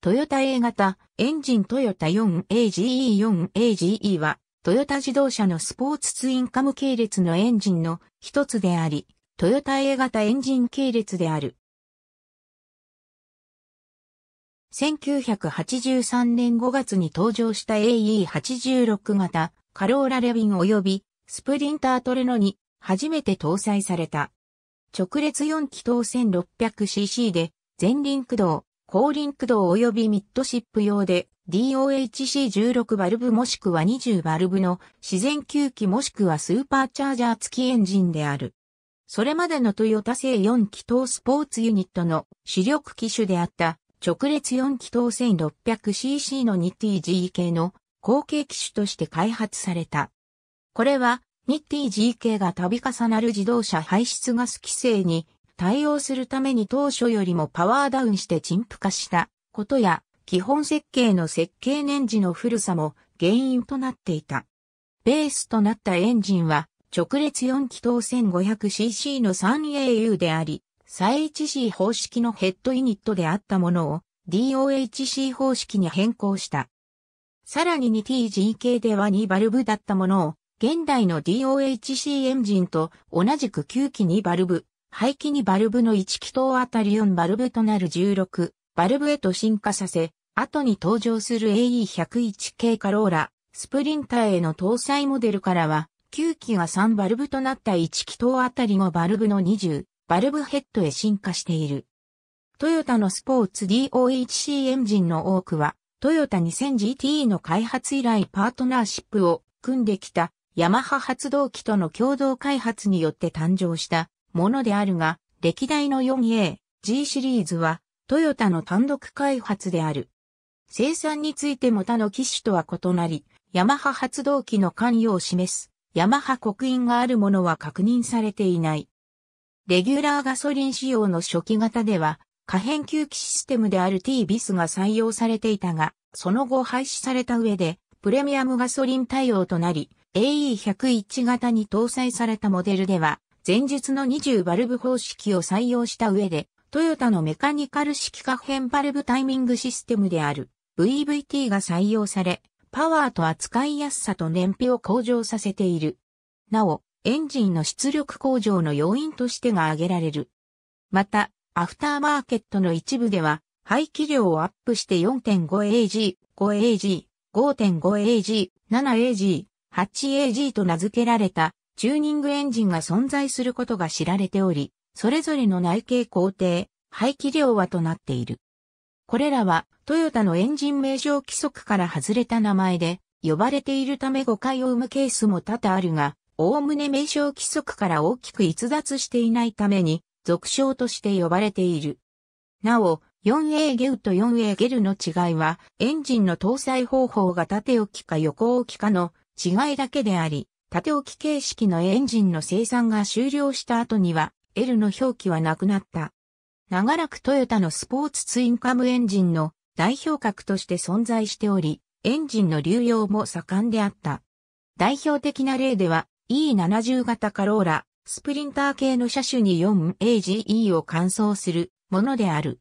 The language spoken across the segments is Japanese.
トヨタ A 型エンジントヨタ 4AGE4AGE はトヨタ自動車のスポーツツインカム系列のエンジンの一つであり、トヨタ A 型エンジン系列である。1983年5月に登場した AE86 型カローラレビン及びスプリンタートレノに初めて搭載された。直列4気筒 1600cc で前輪駆動、高輪駆動及びミッドシップ用で DOHC16 バルブもしくは20バルブの自然吸気もしくはスーパーチャージャー付きエンジンである。それまでのトヨタ製4気筒スポーツユニットの主力機種であった直列4気筒 1600cc の 2TG 系の後継機種として開発された。これはニティ g k が度重なる自動車排出ガス規制に対応するために当初よりもパワーダウンして陳腐化したことや、基本設計の設計年次の古さも原因となっていた。ベースとなったエンジンは、直列4気筒 1500cc の 3AU であり、再1 c 方式のヘッドユニットであったものを DOHC 方式に変更した。さらに 2TG 系では2バルブだったものを、現代の DOHC エンジンと同じく9機2バルブ、排気にバルブの1気筒あたり4バルブとなる16バルブへと進化させ、後に登場する AE101 系カローラ、スプリンターへの搭載モデルからは、9機が3バルブとなった1気筒あたり5バルブの20バルブヘッドへ進化している。トヨタのスポーツ DOHC エンジンの多くは、トヨタ 2000GT の開発以来パートナーシップを組んできたヤマハ発動機との共同開発によって誕生したものであるが、歴代の 4A、G シリーズは、トヨタの単独開発である。生産についても他の機種とは異なり、ヤマハ発動機の関与を示す、ヤマハ刻印があるものは確認されていない。レギュラーガソリン仕様の初期型では、可変吸気システムである t ビスが採用されていたが、その後廃止された上で、プレミアムガソリン対応となり、AE101 型に搭載されたモデルでは、前述の20バルブ方式を採用した上で、トヨタのメカニカル式可変バルブタイミングシステムである VVT が採用され、パワーと扱いやすさと燃費を向上させている。なお、エンジンの出力向上の要因としてが挙げられる。また、アフターマーケットの一部では、排気量をアップして 4.5AG、5AG、5.5AG、7AG、8AG と名付けられたチューニングエンジンが存在することが知られており、それぞれの内径工程、排気量はとなっている。これらはトヨタのエンジン名称規則から外れた名前で呼ばれているため誤解を生むケースも多々あるが、おおむね名称規則から大きく逸脱していないために、俗称として呼ばれている。なお、4A ゲウと 4A ゲルの違いは、エンジンの搭載方法が縦置きか横置きかの違いだけであり、縦置き形式のエンジンの生産が終了した後には L の表記はなくなった。長らくトヨタのスポーツツインカムエンジンの代表格として存在しており、エンジンの流用も盛んであった。代表的な例では E70 型カローラ、スプリンター系の車種に 4AGE を換装するものである。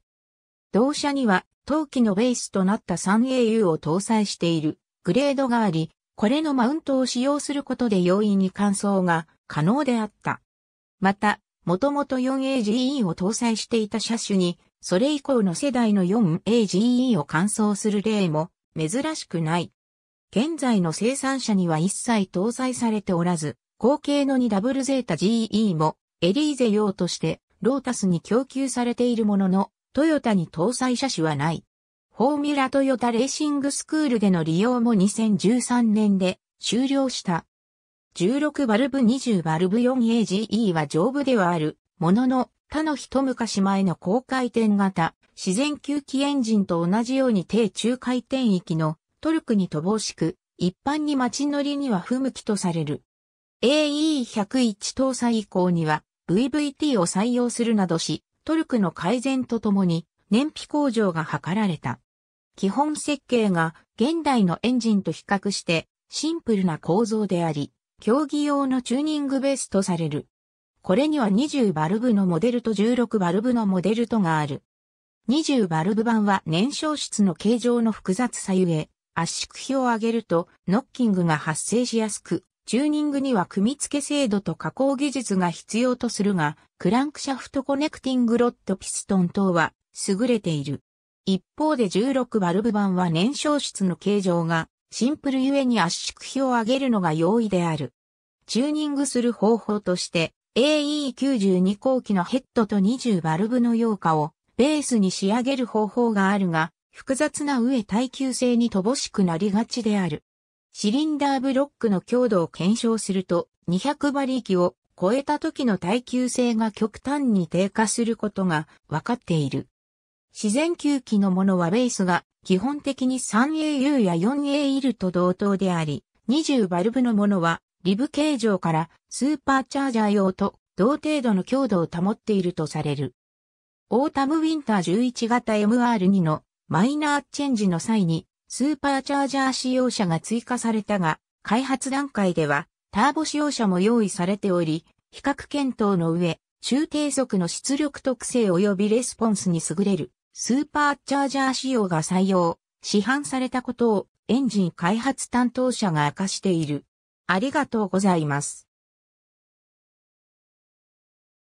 同車には、陶器のベースとなった 3AU を搭載しているグレードがあり、これのマウントを使用することで容易に乾燥が可能であった。また、もともと 4AGE を搭載していた車種に、それ以降の世代の 4AGE を換装する例も珍しくない。現在の生産者には一切搭載されておらず、後継の 2WZGE もエリーゼ用としてロータスに供給されているものの、トヨタに搭載車種はない。フォーミュラトヨタレーシングスクールでの利用も2013年で終了した。16バルブ20バルブ 4AGE は丈夫ではあるものの他の一昔前の高回転型自然吸気エンジンと同じように低中回転域のトルクに乏しく一般に街乗りには不向きとされる。AE101 搭載以降には VVT を採用するなどしトルクの改善とともに燃費向上が図られた。基本設計が現代のエンジンと比較してシンプルな構造であり、競技用のチューニングベースとされる。これには20バルブのモデルと16バルブのモデルとがある。20バルブ版は燃焼室の形状の複雑さゆえ、圧縮比を上げるとノッキングが発生しやすく、チューニングには組み付け精度と加工技術が必要とするが、クランクシャフトコネクティングロッドピストン等は優れている。一方で16バルブ版は燃焼室の形状がシンプルゆえに圧縮比を上げるのが容易である。チューニングする方法として AE92 後期のヘッドと20バルブの溶化をベースに仕上げる方法があるが複雑な上耐久性に乏しくなりがちである。シリンダーブロックの強度を検証すると200馬力を超えた時の耐久性が極端に低下することが分かっている。自然球機のものはベースが基本的に 3AU や 4AL と同等であり、20バルブのものはリブ形状からスーパーチャージャー用と同程度の強度を保っているとされる。オータムウィンター11型 MR2 のマイナーチェンジの際にスーパーチャージャー使用者が追加されたが、開発段階ではターボ使用者も用意されており、比較検討の上、中低速の出力特性及びレスポンスに優れるスーパーチャージャー仕様が採用、市販されたことをエンジン開発担当者が明かしている。ありがとうございます。